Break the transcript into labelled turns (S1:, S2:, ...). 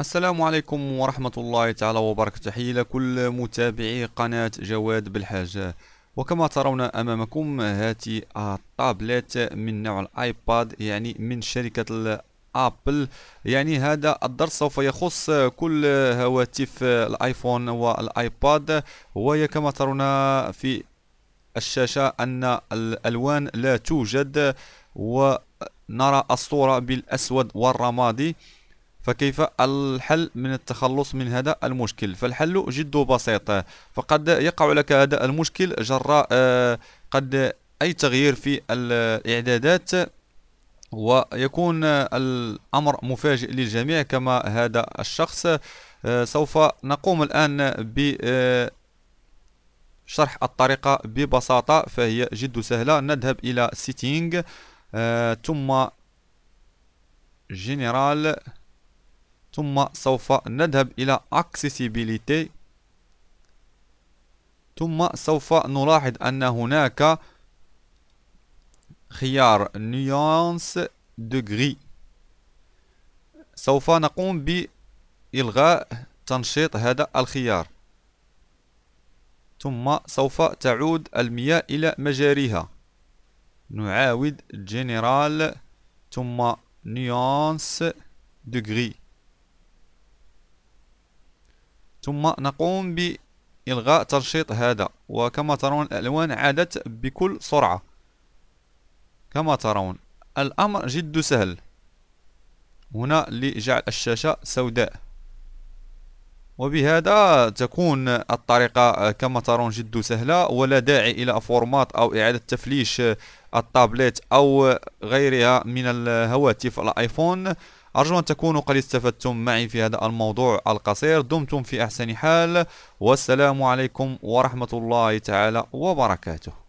S1: السلام عليكم ورحمة الله تعالى وبركاته تحية لكل متابعي قناة جواد بالحاجة وكما ترون أمامكم هذه الطابلات من نوع الآيباد يعني من شركة ابل يعني هذا الدرس سوف يخص كل هواتف الايفون والايباد وهي كما ترون في الشاشة أن الألوان لا توجد ونرى الصورة بالأسود والرمادي فكيف الحل من التخلص من هذا المشكل فالحل جد بسيط فقد يقع لك هذا المشكل جراء آه، قد أي تغيير في الإعدادات ويكون الأمر مفاجئ للجميع كما هذا الشخص آه، سوف نقوم الآن ب آه، شرح الطريقة ببساطة فهي جد سهلة نذهب إلى سيتينغ ثم جنرال ثم سوف نذهب إلى Accessibility ثم سوف نلاحظ أن هناك خيار Nuance Degree سوف نقوم بإلغاء تنشيط هذا الخيار ثم سوف تعود المياه إلى مجاريها نعاود General ثم Nuance Degree ثم نقوم بإلغاء ترشيط هذا وكما ترون الألوان عادت بكل سرعة كما ترون الأمر جد سهل هنا لجعل الشاشة سوداء وبهذا تكون الطريقة كما ترون جد سهلة ولا داعي إلى فورمات أو إعادة تفليش الطابلت أو غيرها من الهواتف الآيفون أرجو أن تكونوا قد استفدتم معي في هذا الموضوع القصير دمتم في أحسن حال والسلام عليكم ورحمة الله تعالى وبركاته